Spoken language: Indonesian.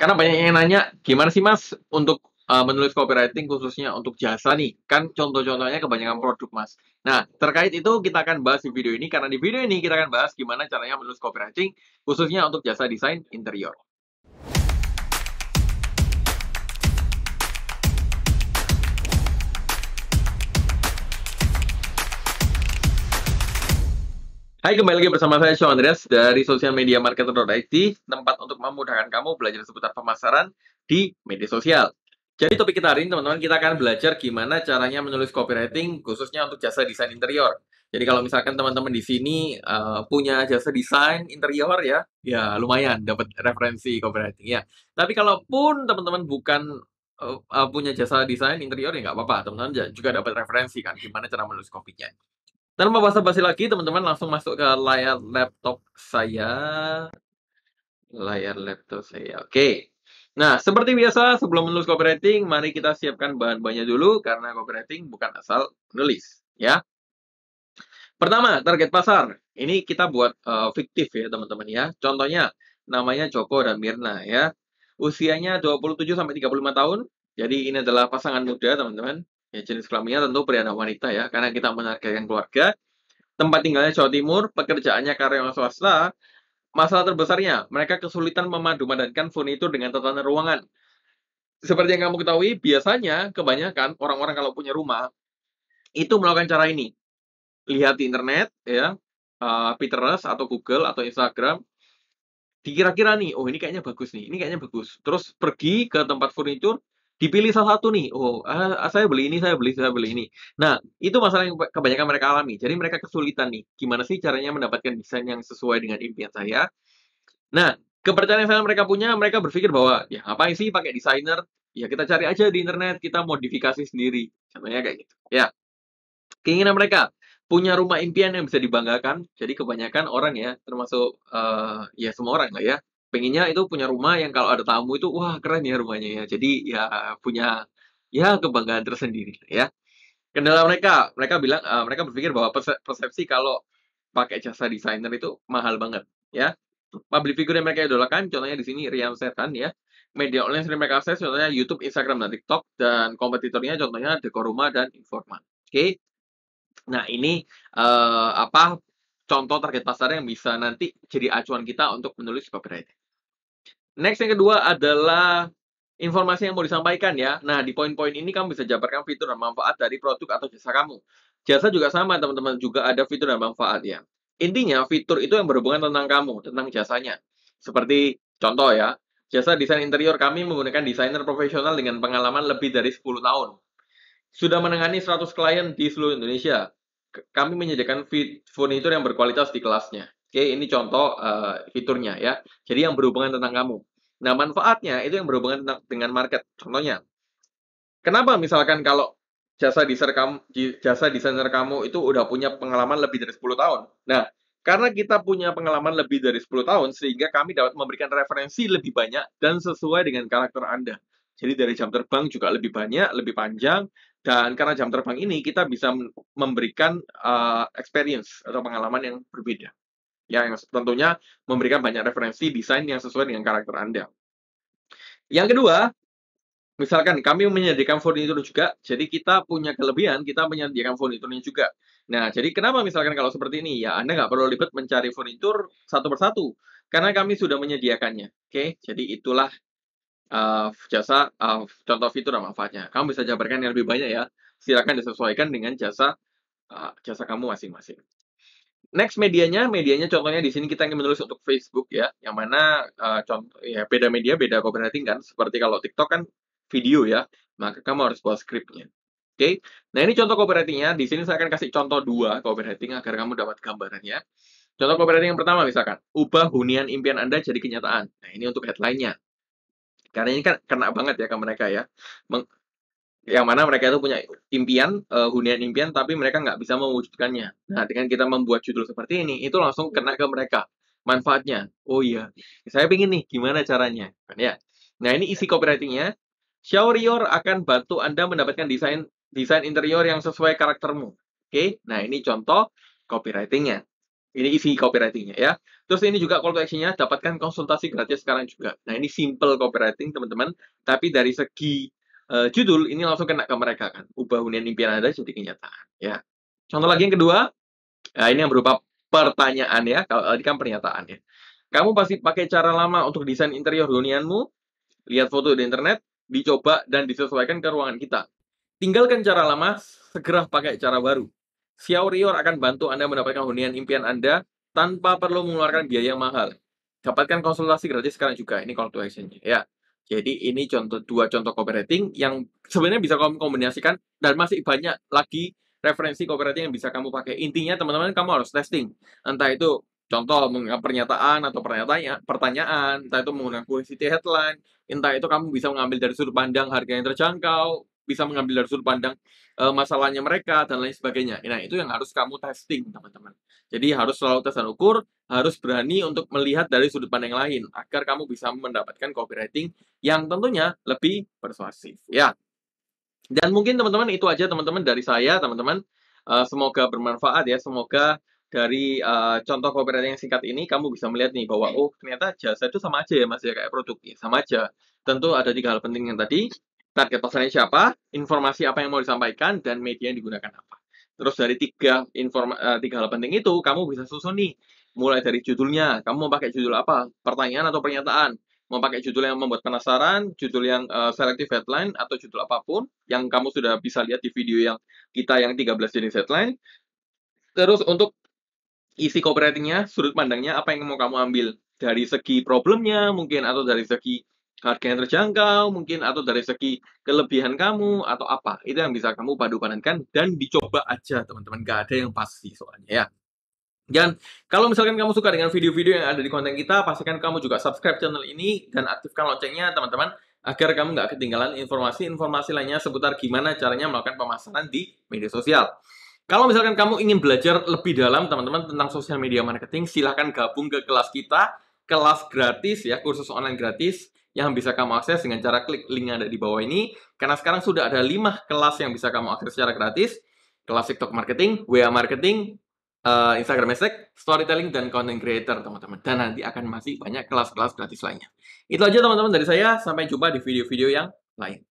Karena banyak yang nanya, gimana sih Mas untuk uh, menulis copywriting khususnya untuk jasa nih? Kan contoh-contohnya kebanyakan produk Mas. Nah, terkait itu kita akan bahas di video ini karena di video ini kita akan bahas gimana caranya menulis copywriting khususnya untuk jasa desain interior. Hai, kembali lagi bersama saya Sean Andreas dari sosial media marketer.it, tempat memudahkan kamu belajar seputar pemasaran di media sosial. Jadi topik kita hari ini teman-teman kita akan belajar gimana caranya menulis copywriting khususnya untuk jasa desain interior. Jadi kalau misalkan teman-teman di sini uh, punya jasa desain interior ya, ya lumayan dapat referensi copywriting ya. Tapi kalaupun teman-teman bukan uh, punya jasa desain interior ya nggak apa-apa, teman-teman juga dapat referensi kan gimana cara menulis copynya. Tanpa basa-basi lagi, teman-teman langsung masuk ke layar laptop saya layar laptop saya. Oke. Nah, seperti biasa, sebelum menulis copywriting, mari kita siapkan bahan-bahannya dulu, karena copywriting bukan asal menulis, ya. Pertama, target pasar. Ini kita buat uh, fiktif ya, teman-teman ya. Contohnya, namanya Joko dan Mirna ya. Usianya 27-35 tahun, jadi ini adalah pasangan muda, teman-teman. Ya, jenis kelaminnya tentu pria dan wanita ya, karena kita menargetkan keluarga. Tempat tinggalnya Jawa Timur, pekerjaannya karyawan swasta, Masalah terbesarnya, mereka kesulitan memadumadankan furnitur dengan tatanan ruangan. Seperti yang kamu ketahui, biasanya kebanyakan orang-orang kalau punya rumah itu melakukan cara ini. Lihat di internet ya, uh, Pinterest atau Google atau Instagram, dikira-kira nih, oh ini kayaknya bagus nih, ini kayaknya bagus. Terus pergi ke tempat furnitur, dipilih salah satu nih oh ah, ah, saya beli ini saya beli saya beli ini nah itu masalah yang kebanyakan mereka alami jadi mereka kesulitan nih gimana sih caranya mendapatkan desain yang sesuai dengan impian saya nah kepercayaan yang mereka punya mereka berpikir bahwa ya ngapain sih pakai desainer ya kita cari aja di internet kita modifikasi sendiri contohnya kayak gitu ya keinginan mereka punya rumah impian yang bisa dibanggakan jadi kebanyakan orang ya termasuk uh, ya semua orang lah ya pengennya itu punya rumah yang kalau ada tamu itu wah keren ya rumahnya ya jadi ya punya ya kebanggaan tersendiri ya kendala mereka mereka bilang uh, mereka berpikir bahwa persepsi kalau pakai jasa desainer itu mahal banget ya public figure yang mereka idolakan contohnya di sini Rian Setan ya media online sering mereka akses contohnya YouTube Instagram dan TikTok dan kompetitornya contohnya Dekor Rumah dan informan oke okay? nah ini uh, apa contoh target pasar yang bisa nanti jadi acuan kita untuk menulis copywriting Next yang kedua adalah informasi yang mau disampaikan ya. Nah, di poin-poin ini kamu bisa jabarkan fitur dan manfaat dari produk atau jasa kamu. Jasa juga sama, teman-teman, juga ada fitur dan manfaat ya. Intinya, fitur itu yang berhubungan tentang kamu, tentang jasanya. Seperti contoh ya, jasa desain interior kami menggunakan desainer profesional dengan pengalaman lebih dari 10 tahun. Sudah menangani 100 klien di seluruh Indonesia. Kami menyediakan furnitur yang berkualitas di kelasnya. Oke, ini contoh uh, fiturnya ya. Jadi yang berhubungan tentang kamu. Nah, manfaatnya itu yang berhubungan dengan market. Contohnya, kenapa misalkan kalau jasa desainer kamu, jasa desainer kamu itu udah punya pengalaman lebih dari 10 tahun. Nah, karena kita punya pengalaman lebih dari 10 tahun, sehingga kami dapat memberikan referensi lebih banyak dan sesuai dengan karakter Anda. Jadi dari jam terbang juga lebih banyak, lebih panjang, dan karena jam terbang ini kita bisa memberikan uh, experience atau pengalaman yang berbeda yang tentunya memberikan banyak referensi desain yang sesuai dengan karakter Anda. Yang kedua, misalkan kami menyediakan furnitur juga, jadi kita punya kelebihan, kita menyediakan furniturnya juga. Nah, jadi kenapa misalkan kalau seperti ini? Ya, Anda nggak perlu ribet mencari furnitur satu persatu, karena kami sudah menyediakannya. Oke, jadi itulah uh, jasa uh, contoh fitur dan manfaatnya. Kamu bisa jabarkan yang lebih banyak ya. Silakan disesuaikan dengan jasa uh, jasa kamu masing-masing. Next medianya, medianya contohnya di sini kita ingin menulis untuk Facebook ya, yang mana uh, contoh ya beda media beda copywriting kan. Seperti kalau TikTok kan video ya, maka kamu harus buat scriptnya. Oke, okay? nah ini contoh copywritingnya. Di sini saya akan kasih contoh dua copywriting agar kamu dapat gambarannya. Contoh copywriting yang pertama misalkan, ubah hunian impian Anda jadi kenyataan. Nah ini untuk headline-nya. Karena ini kan kena banget ya ke mereka ya yang mana mereka itu punya impian, uh, hunian impian, tapi mereka nggak bisa mewujudkannya. Nah, dengan kita membuat judul seperti ini, itu langsung kena ke mereka. Manfaatnya, oh iya, saya pingin nih, gimana caranya? Kan, ya, nah ini isi copywritingnya. Shower akan bantu Anda mendapatkan desain desain interior yang sesuai karaktermu. Oke, okay? nah ini contoh copywritingnya. Ini isi copywritingnya ya. Terus ini juga call to actionnya dapatkan konsultasi gratis sekarang juga. Nah ini simple copywriting teman-teman, tapi dari segi uh, judul ini langsung kena ke mereka kan. Ubah hunian impian Anda jadi kenyataan ya. Contoh lagi yang kedua. Nah, ini yang berupa pertanyaan ya. Kalau tadi eh, kan pernyataan ya. Kamu pasti pakai cara lama untuk desain interior hunianmu. Lihat foto di internet, dicoba dan disesuaikan ke ruangan kita. Tinggalkan cara lama, segera pakai cara baru. Xiao Rior akan bantu Anda mendapatkan hunian impian Anda tanpa perlu mengeluarkan biaya yang mahal. Dapatkan konsultasi gratis sekarang juga. Ini call to action Ya. Jadi ini contoh dua contoh copywriting yang sebenarnya bisa kamu kombinasikan dan masih banyak lagi referensi copywriting yang bisa kamu pakai. Intinya teman-teman kamu harus testing. Entah itu contoh menggunakan pernyataan atau pernyataan pertanyaan, entah itu menggunakan publicity headline, entah itu kamu bisa mengambil dari sudut pandang harga yang terjangkau, bisa mengambil dari sudut pandang e, masalahnya mereka dan lain sebagainya. Nah, itu yang harus kamu testing, teman-teman. Jadi harus selalu tes dan ukur harus berani untuk melihat dari sudut pandang lain agar kamu bisa mendapatkan copywriting yang tentunya lebih persuasif ya dan mungkin teman-teman itu aja teman-teman dari saya teman-teman uh, semoga bermanfaat ya semoga dari uh, contoh copywriting yang singkat ini kamu bisa melihat nih bahwa oh ternyata jasa itu sama aja ya mas ya kayak produk ya, sama aja tentu ada tiga hal penting yang tadi target pasarnya siapa informasi apa yang mau disampaikan dan media yang digunakan apa Terus dari tiga informa, eh, tiga hal penting itu kamu bisa susun nih. Mulai dari judulnya, kamu mau pakai judul apa? Pertanyaan atau pernyataan? Mau pakai judul yang membuat penasaran, judul yang uh, selective headline atau judul apapun yang kamu sudah bisa lihat di video yang kita yang 13 jenis headline. Terus untuk isi copywritingnya, sudut pandangnya apa yang mau kamu ambil dari segi problemnya mungkin atau dari segi harga yang terjangkau mungkin atau dari segi kelebihan kamu atau apa itu yang bisa kamu padu padankan dan dicoba aja teman-teman gak ada yang pasti soalnya ya dan kalau misalkan kamu suka dengan video-video yang ada di konten kita pastikan kamu juga subscribe channel ini dan aktifkan loncengnya teman-teman agar kamu nggak ketinggalan informasi-informasi lainnya seputar gimana caranya melakukan pemasaran di media sosial kalau misalkan kamu ingin belajar lebih dalam teman-teman tentang sosial media marketing silahkan gabung ke kelas kita kelas gratis ya kursus online gratis yang bisa kamu akses dengan cara klik link yang ada di bawah ini. Karena sekarang sudah ada lima kelas yang bisa kamu akses secara gratis. Kelas TikTok Marketing, WA Marketing, uh, Instagram Message, Storytelling, dan Content Creator, teman-teman. Dan nanti akan masih banyak kelas-kelas gratis lainnya. Itu aja teman-teman dari saya. Sampai jumpa di video-video yang lain.